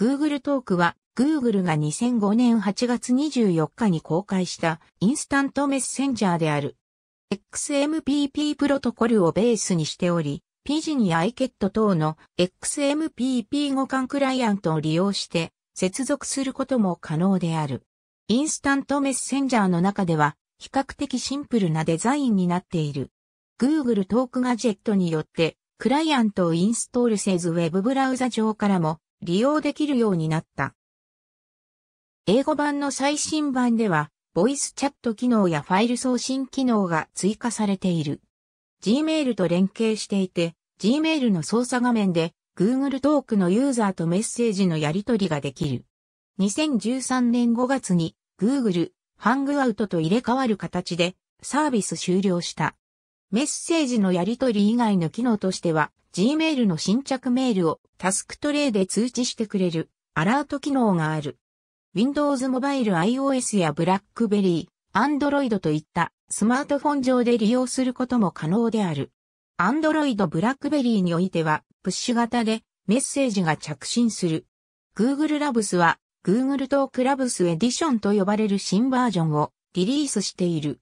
Google トークは Google が2005年8月24日に公開したインスタントメッセンジャーである。XMPP プロトコルをベースにしており、ピジニアイケット等の XMPP 互換クライアントを利用して接続することも可能である。インスタントメッセンジャーの中では比較的シンプルなデザインになっている。Google トークガジェットによってクライアントをインストールせずウェブブラウザ上からも利用できるようになった。英語版の最新版では、ボイスチャット機能やファイル送信機能が追加されている。Gmail と連携していて、Gmail の操作画面で Google トークのユーザーとメッセージのやり取りができる。2013年5月に Google ハングアウトと入れ替わる形でサービス終了した。メッセージのやり取り以外の機能としては Gmail の新着メールをタスクトレイで通知してくれるアラート機能がある。Windows Mobile iOS や BlackBerry、Android といったスマートフォン上で利用することも可能である。Android BlackBerry においてはプッシュ型でメッセージが着信する。Google Labs は Google Talk l クラブスエディションと呼ばれる新バージョンをリリースしている。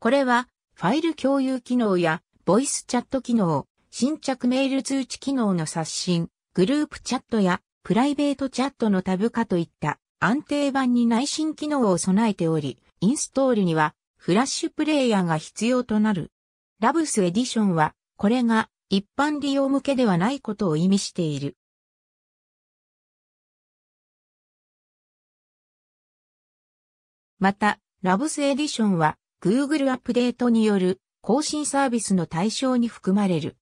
これはファイル共有機能やボイスチャット機能、新着メール通知機能の刷新、グループチャットやプライベートチャットのタブ化といった安定版に内心機能を備えており、インストールにはフラッシュプレイヤーが必要となる。ラブスエディションはこれが一般利用向けではないことを意味している。また、ラブスエディションは Google アップデートによる更新サービスの対象に含まれる。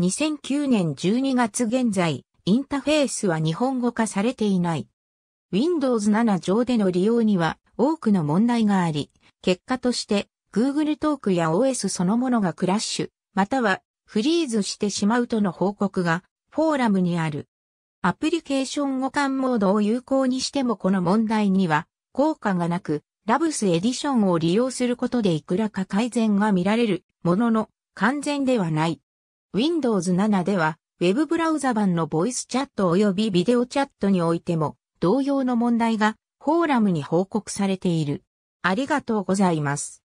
2009年12月現在、インターフェースは日本語化されていない。Windows 7上での利用には多くの問題があり、結果として Google トークや OS そのものがクラッシュ、またはフリーズしてしまうとの報告がフォーラムにある。アプリケーション互換モードを有効にしてもこの問題には効果がなく、ラブスエディションを利用することでいくらか改善が見られるものの完全ではない。Windows 7では、ウェブブラウザ版のボイスチャット及びビデオチャットにおいても、同様の問題がフォーラムに報告されている。ありがとうございます。